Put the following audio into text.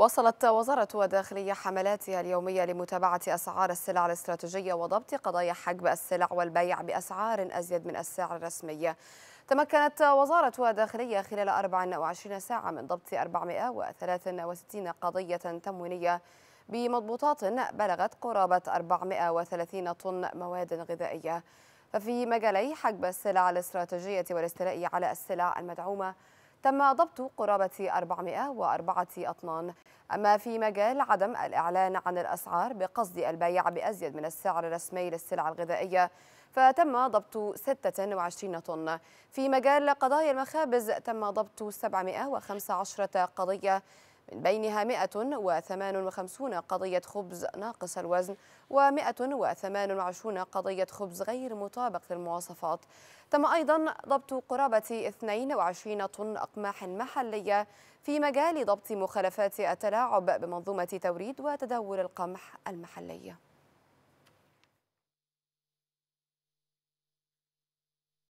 وصلت وزارة الداخلية حملاتها اليومية لمتابعة أسعار السلع الاستراتيجية وضبط قضايا حجب السلع والبيع بأسعار أزيد من السعر الرسمي تمكنت وزارة الداخلية خلال 24 ساعة من ضبط 463 قضية تموينية بمضبوطات بلغت قرابة 430 طن مواد غذائية ففي مجالي حجب السلع الاستراتيجية والاستيلاء على السلع المدعومة تم ضبط قرابة 404 أطنان أما في مجال عدم الإعلان عن الأسعار بقصد البيع بأزيد من السعر الرسمي للسلع الغذائية فتم ضبط 26 طن في مجال قضايا المخابز تم ضبط 715 قضية من بينها 158 قضية خبز ناقص الوزن و128 قضية خبز غير مطابق للمواصفات تم أيضا ضبط قرابة 22 طن أقماح محلية في مجال ضبط مخالفات التلاعب بمنظومة توريد وتداول القمح المحلية